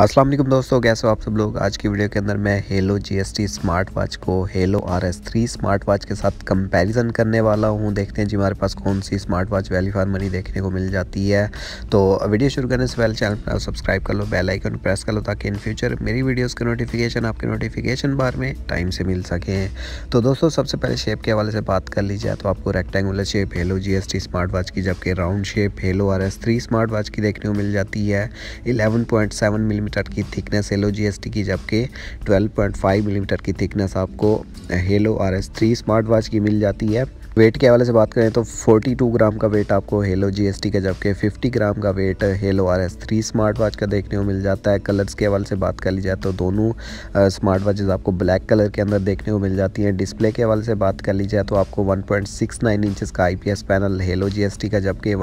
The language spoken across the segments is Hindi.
अस्सलाम वालेकुम दोस्तों कैसे हो आप सब लोग आज की वीडियो के अंदर मैं हेलो जीएसटी स्मार्ट वॉच को hello R S three smart watch के साथ कंपैरिजन करने वाला हूं देखते हैं जी हमारे पास कौन सी smart watch value for money देखने को मिल जाती है तो वीडियो शुरू करने से पहले चैनल पर सब्सक्राइब कर लो बेल आइकन प्रेस कर लो ताकि इन फ्यूचर मेरी वीडियोज़ के नोटिफिकेशन आपके नोटिफिकेशन बार में टाइम से मिल सकें तो दोस्तों सबसे पहले शेप के हवाले से बात कर ली जाए तो आपको rectangular shape hello G smart watch की जबकि round shape hello R S three smart watch की देखने को मिल जाती है इलेवन पॉइंट सेवन मिलीमीटर की थिकनेस हेलो टी की जबकि 12.5 मिलीमीटर की थिकनेस आपको hello R S three smart watch की मिल जाती है वेट के हवाले से बात करें तो 42 ग्राम का वेट आपको हेलो जीएसटी का जबकि 50 ग्राम का weight hello R S three smart watch का देखने को मिल जाता है कलर्स के हवाले से बात कर ली जाए तो दोनों स्मार्ट वॉचेज़ आपको ब्लैक कलर के अंदर देखने को मिल जाती हैं डिस्प्ले के हवाले से बात कर ली जाए तो आपको 1.69 पॉइंट इंचज़ का एस पैनल हेलो टी का जबकि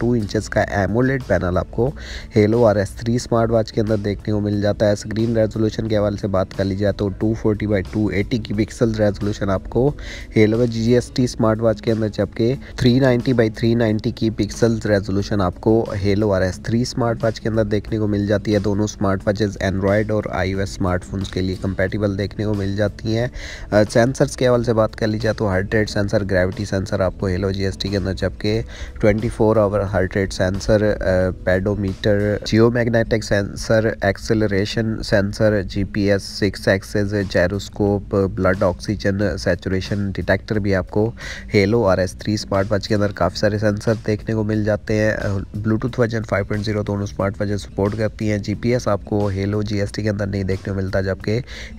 टू इंचज का एमोलेड पैनल आपको hello R S three smart watch के अंदर देखने को मिल जाता है स्क्रीन रेजोलूशन के हवाले से बात कर ली जाए तो two forty by two eighty की पिक्सल रेजोलूशन आपको hello G S T smart smart watch के अंदर जबकि 390 नाइन्टी बाई थ्री की पिक्सल रेजोल्यूशन आपको hello R S three smart watch के अंदर देखने को मिल जाती है दोनों स्मार्ट वॉचेज एंड्रॉयड और आई ओ स्मार्टफोन्स के लिए कंपेटिबल देखने को मिल जाती हैं सेंसर्स के हवाले से बात कर ली जाए तो heart rate sensor gravity sensor आपको हेलो जी के अंदर जबकि twenty four hour heart rate sensor pedometer geo magnetic sensor acceleration sensor G P S six axis gyroscope blood oxygen saturation detector भी आपको hello R S three smart watch के अंदर काफ़ी सारे सेंसर देखने को मिल जाते हैं ब्लूटूथ वर्जन 5.0 दोनों स्मार्ट वॉचेज सपोर्ट करती हैं जीपीएस आपको हेलो जीएसटी के अंदर नहीं देखने को मिलता जबकि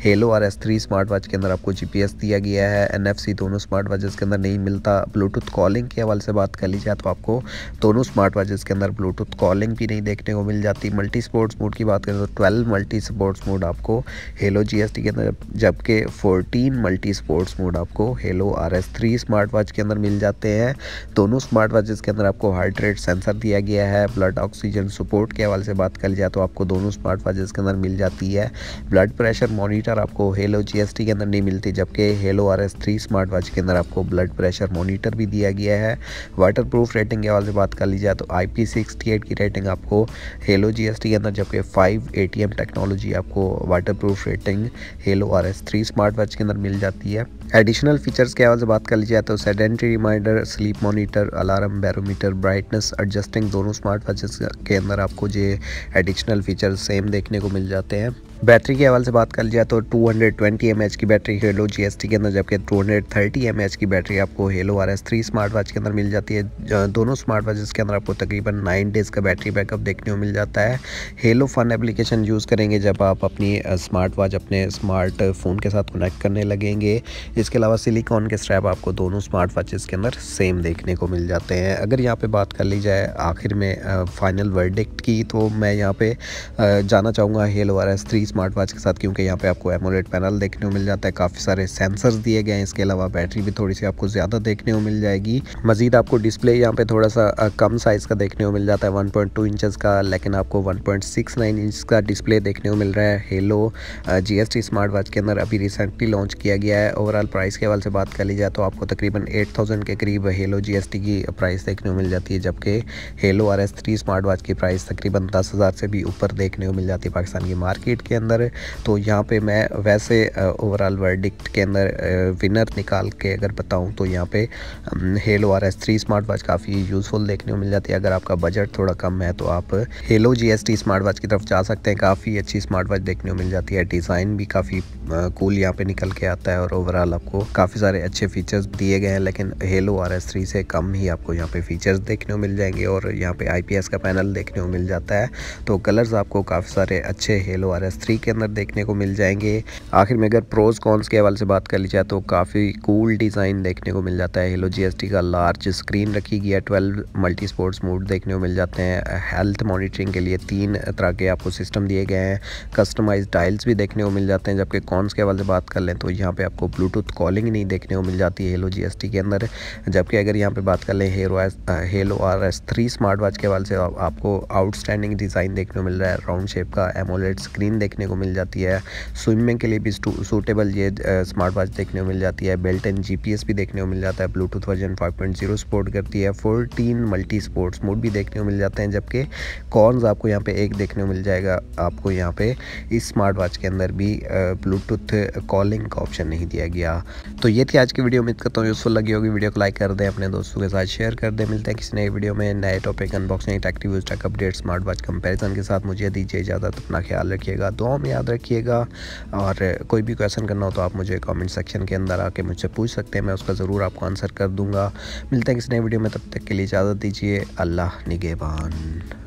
hello R S three smart watch के अंदर आपको जीपीएस दिया गया है सी दोनों स्मार्ट वॉचेज के अंदर नहीं मिलता ब्लूटूथ कॉलिंग के हवाले से बात कर ली जाए तो आपको दोनों स्मार्ट वॉचेज के अंदर ब्लूटूथ कॉलिंग भी नहीं देखने को मिल जाती मल्टी स्पोर्ट्स मोड की बात करें तो ट्वेल्व मल्टी स्पोर्ट्स मोड आपको हेलो जी के अंदर जबकि फोर्टीन मल्टी स्पोर्ट्स मोड आपको hello R S three smart watch के अंदर मिल जाते हैं दोनों स्मार्ट वॉचेस के अंदर आपको हार्ट रेट सेंसर दिया गया है ब्लड ऑक्सीजन सपोर्ट के हवाले से बात कर लिया तो आपको दोनों स्मार्ट वॉचेस के अंदर मिल जाती है ब्लड प्रेशर मॉनिटर आपको हेलो जी के अंदर नहीं मिलती जबकि hello R S three smart watch के अंदर आपको ब्लड प्रेशर मोनीटर भी दिया गया है वाटर प्रूफ रेटिंग के हवाले से बात कर ली जाए तो आई पी सिक्सटी एट की रेटिंग आपको हेलो जी एस टी के अंदर जबकि five A T M technology आपको waterproof rating hello R S three smart watch के अंदर मिल जाती है एडिशनल फीचर्स के हवाले से बात कर ली जाए तो sedentary reminder sleep monitor alarm barometer brightness adjusting दोनों स्मार्ट वॉचेस के अंदर आपको ये एडिशनल फीचर सेम देखने को मिल जाते हैं बैटरी के हवाले से बात कर लिया तो 220 हंड्रेड की बैटरी हेलो जीएसटी के अंदर जबकि 230 हंड्रेड की बैटरी आपको hello R S three smart watch के अंदर मिल जाती है दोनों स्मार्ट वॉचेस के अंदर आपको तकरीबन नाइन डेज़ का बैटरी बैकअप देखने को मिल जाता है हेलो फ़न एप्लीकेशन यूज़ करेंगे जब आप अपनी स्मार्ट वॉच अपने स्मार्ट फ़ोन के साथ कनेक्ट करने लगेंगे इसके अलावा सिलीकॉन के स्ट्रैप आपको दोनों स्मार्ट वॉचेस के अंदर सेम देखने को मिल जाते हैं अगर यहाँ पर बात कर ली जाए आखिर में फ़ाइनल वर्डिक्ट की तो मैं यहाँ पर जाना चाहूँगा हेलो आर एस थ्री बड़ी स्मार्ट वॉच के साथ क्योंकि यहाँ पे आपको एमोलेट पैनल देखने को मिल जाता है काफ़ी सारे सेंसर्स दिए गए हैं इसके अलावा बैटरी भी थोड़ी सी आपको ज़्यादा देखने को मिल जाएगी मजीद आपको डिस्प्ले यहाँ पे थोड़ा सा कम साइज़ का देखने को मिल जाता है वन पॉइंट का लेकिन आपको वन पॉइंट का डिस्प्ले देखने को मिल रहा है हेलो जी स्मार्ट वॉच के अंदर अभी रिसेंटली लॉन्च किया गया है ओवरऑल प्राइस के हवाले से बात कर ली जाए तो आपको तकरीबन एट के करीब हेलो जी की प्राइस देखने को मिल जाती है जबकि hello R S smart watch की प्राइस तकरीबन दस से भी ऊपर देखने को मिल जाती है पाकिस्तान की मार्केट के के अंदर तो यहाँ पे मैं वैसे ओवरऑल वर्डिक्ट के अंदर विनर निकाल के अगर बताऊँ तो यहाँ पे hello R S three smart watch काफ़ी यूज़फुल देखने को मिल जाती है अगर आपका बजट थोड़ा कम है तो आप hello G S T smart watch की तरफ जा सकते हैं काफ़ी अच्छी स्मार्ट वॉच देखने को मिल जाती है डिज़ाइन भी काफ़ी कूल यहाँ पे निकल के आता है और ओवरऑल आपको काफ़ी सारे अच्छे फीचर्स दिए गए हैं लेकिन हेलो आर एस थ्री से कम ही आपको यहाँ पे फीचर्स देखने को मिल जाएंगे और यहाँ पे आई पी एस का पैनल देखने को मिल जाता है तो कलर्स आपको काफ़ी सारे अच्छे हेलो आर एस थ्री के अंदर देखने को मिल जाएंगे आखिर में अगर प्रोज कॉन्स के हवाले से बात कर ली जाए तो काफ़ी कूल डिज़ाइन देखने को मिल जाता है हेलो जी का लार्ज स्क्रीन रखी गई है ट्वेल्व मल्टी स्पोर्ट्स मोड देखने को मिल जाते हैं हेल्थ मॉनिटरिंग के लिए तीन तरह के आपको सिस्टम दिए गए हैं कस्टमाइज टाइल्स भी देखने को मिल जाते हैं जबकि कॉन्स के हवाले से बात कर लें तो यहाँ पर आपको ब्लूटूथ कॉलिंग नहीं देखने को मिल जाती है हेलो जी के अंदर जबकि अगर यहाँ पर बात कर लें हेरो hello R S three smart watch के हवाले से आपको आउटस्टैंडिंग डिज़ाइन देखने को मिल रहा है राउंड शेप का एमोलेट स्क्रीन देखने देखने को मिल जाती है स्विमिंग के लिए भी सूटेबल ये स्मार्ट वॉच देखने को मिल जाती है बेल्ट एंड जी भी देखने को मिल जाता है ब्लूटूथ वर्जन 5.0 सपोर्ट करती है 14 मल्टी स्पोर्ट्स मोड भी देखने को मिल जाते हैं जबकि कॉर्नस आपको यहाँ पे एक देखने को मिल जाएगा आपको यहाँ पे इस स्मार्ट वॉच के अंदर भी ब्लूटूथ कॉलिंग का ऑप्शन नहीं दिया गया तो ये थी आज की वीडियो उम्मीद करता हूँ यूज़फुल लगी होगी वीडियो को लाइक कर दें अपने दोस्तों के साथ शेयर कर दें मिलते हैं किसी नए वीडियो में नए टॉपिक अनबॉक्सिंग टैक्टिव अपडेट स्मार्ट वॉच कंपेरिजन के साथ मुझे दीजिए इजाज़त अपना ख्याल रखिएगा दुआओं में याद रखिएगा और कोई भी क्वेश्चन करना हो तो आप मुझे कमेंट सेक्शन के अंदर आके मुझसे पूछ सकते हैं मैं उसका ज़रूर आपको आंसर कर दूंगा मिलते हैं किसी नए वीडियो में तब तक के लिए इजाज़त दीजिए अल्लाह निगेबान